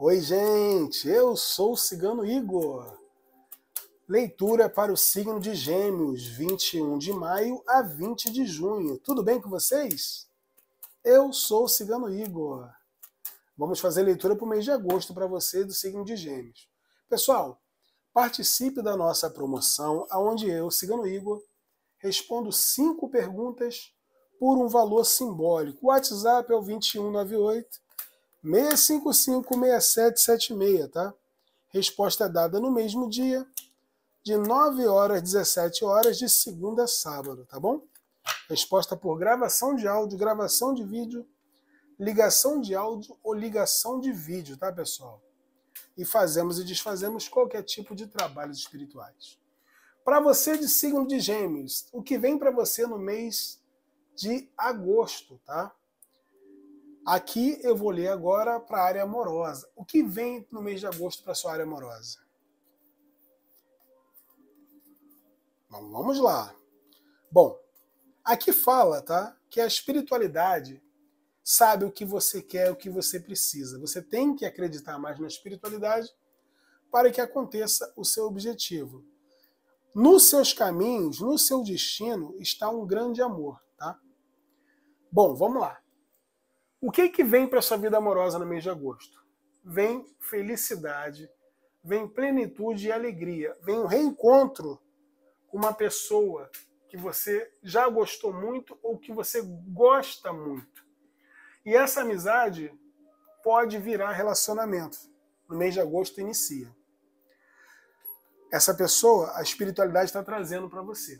Oi, gente, eu sou o Cigano Igor. Leitura para o signo de Gêmeos, 21 de maio a 20 de junho. Tudo bem com vocês? Eu sou o Cigano Igor. Vamos fazer leitura para o mês de agosto para vocês do signo de Gêmeos. Pessoal, participe da nossa promoção, aonde eu, Cigano Igor, respondo cinco perguntas por um valor simbólico. O WhatsApp é o 2198 655-6776, tá? Resposta dada no mesmo dia, de 9 horas às 17 horas, de segunda a sábado, tá bom? Resposta por gravação de áudio, gravação de vídeo, ligação de áudio ou ligação de vídeo, tá, pessoal? E fazemos e desfazemos qualquer tipo de trabalhos espirituais. Para você de signo de Gêmeos, o que vem para você no mês de agosto, tá? Aqui eu vou ler agora para a área amorosa. O que vem no mês de agosto para sua área amorosa? Bom, vamos lá. Bom, aqui fala, tá? Que a espiritualidade sabe o que você quer, o que você precisa. Você tem que acreditar mais na espiritualidade para que aconteça o seu objetivo. Nos seus caminhos, no seu destino, está um grande amor, tá? Bom, vamos lá. O que é que vem para sua vida amorosa no mês de agosto? Vem felicidade, vem plenitude e alegria, vem um reencontro com uma pessoa que você já gostou muito ou que você gosta muito. E essa amizade pode virar relacionamento. No mês de agosto inicia. Essa pessoa, a espiritualidade está trazendo para você.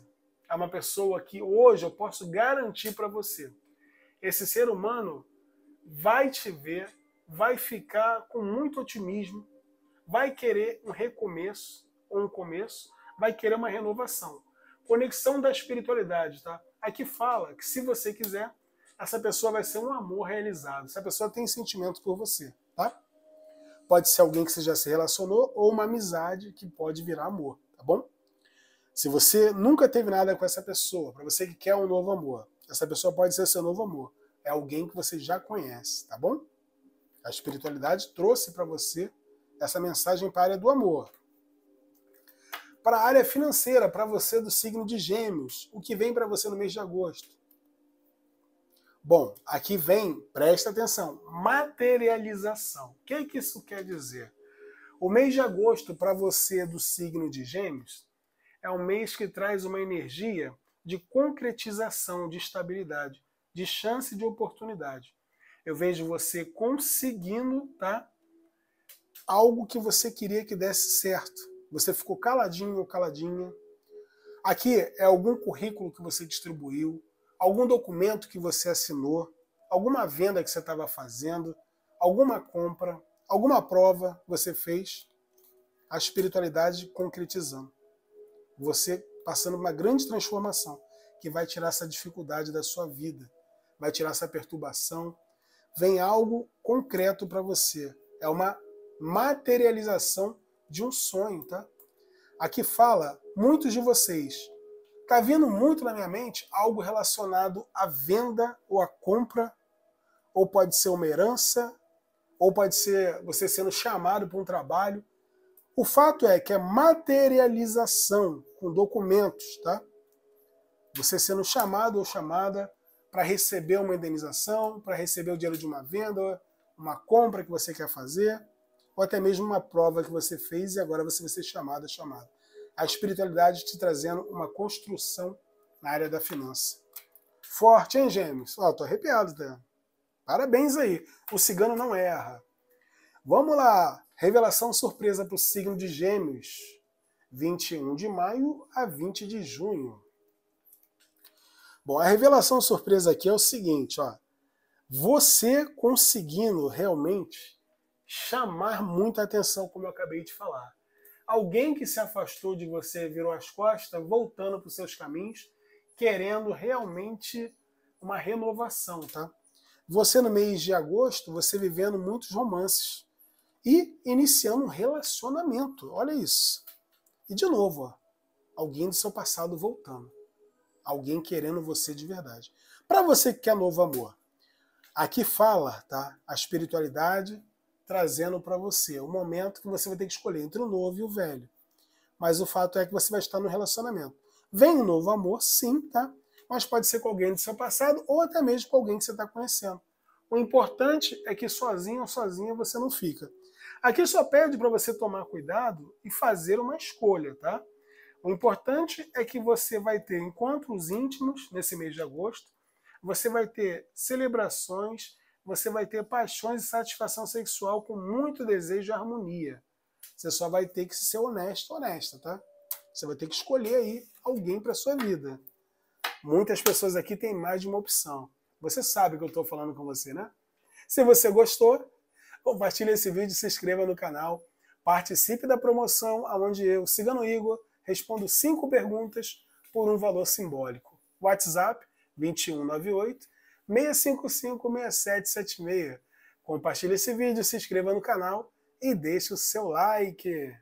É uma pessoa que hoje eu posso garantir para você. Esse ser humano vai te ver, vai ficar com muito otimismo, vai querer um recomeço ou um começo, vai querer uma renovação. Conexão da espiritualidade, tá? Aqui fala que se você quiser, essa pessoa vai ser um amor realizado. Essa pessoa tem sentimento por você, tá? Pode ser alguém que você já se relacionou ou uma amizade que pode virar amor, tá bom? Se você nunca teve nada com essa pessoa, para você que quer um novo amor, essa pessoa pode ser seu novo amor é alguém que você já conhece, tá bom? A espiritualidade trouxe para você essa mensagem para a área do amor. Para a área financeira, para você do signo de Gêmeos, o que vem para você no mês de agosto? Bom, aqui vem, presta atenção, materialização. O que, é que isso quer dizer? O mês de agosto, para você do signo de Gêmeos, é um mês que traz uma energia de concretização, de estabilidade de chance de oportunidade. Eu vejo você conseguindo, tá? Algo que você queria que desse certo. Você ficou caladinho ou caladinha. Aqui é algum currículo que você distribuiu, algum documento que você assinou, alguma venda que você estava fazendo, alguma compra, alguma prova que você fez. A espiritualidade concretizando. Você passando uma grande transformação que vai tirar essa dificuldade da sua vida vai tirar essa perturbação. Vem algo concreto para você. É uma materialização de um sonho, tá? Aqui fala muitos de vocês. Tá vindo muito na minha mente algo relacionado à venda ou à compra, ou pode ser uma herança, ou pode ser você sendo chamado para um trabalho. O fato é que é materialização com documentos, tá? Você sendo chamado ou chamada para receber uma indenização, para receber o dinheiro de uma venda, uma compra que você quer fazer, ou até mesmo uma prova que você fez e agora você vai ser chamado, chamado. A espiritualidade te trazendo uma construção na área da finança. Forte, hein, Gêmeos? Ó, oh, tô arrepiado, tá? Parabéns aí. O cigano não erra. Vamos lá. Revelação surpresa para o signo de Gêmeos. 21 de maio a 20 de junho. Bom, a revelação surpresa aqui é o seguinte, ó. Você conseguindo realmente chamar muita atenção, como eu acabei de falar. Alguém que se afastou de você virou as costas, voltando para os seus caminhos, querendo realmente uma renovação, tá? Você no mês de agosto, você vivendo muitos romances e iniciando um relacionamento. Olha isso. E de novo, ó, alguém do seu passado voltando alguém querendo você de verdade. Para você que quer novo amor, aqui fala, tá? A espiritualidade trazendo para você o momento que você vai ter que escolher entre o novo e o velho. Mas o fato é que você vai estar no relacionamento. Vem um novo amor, sim, tá? Mas pode ser com alguém do seu passado ou até mesmo com alguém que você está conhecendo. O importante é que sozinho ou sozinha você não fica. Aqui só pede para você tomar cuidado e fazer uma escolha, tá? O importante é que você vai ter encontros íntimos nesse mês de agosto, você vai ter celebrações, você vai ter paixões e satisfação sexual com muito desejo e harmonia. Você só vai ter que ser honesto, honesta, tá? Você vai ter que escolher aí alguém para sua vida. Muitas pessoas aqui têm mais de uma opção. Você sabe que eu estou falando com você, né? Se você gostou, compartilhe esse vídeo, se inscreva no canal, participe da promoção aonde eu, no Igor, Respondo cinco perguntas por um valor simbólico. WhatsApp 2198 655 6776. Compartilhe esse vídeo, se inscreva no canal e deixe o seu like.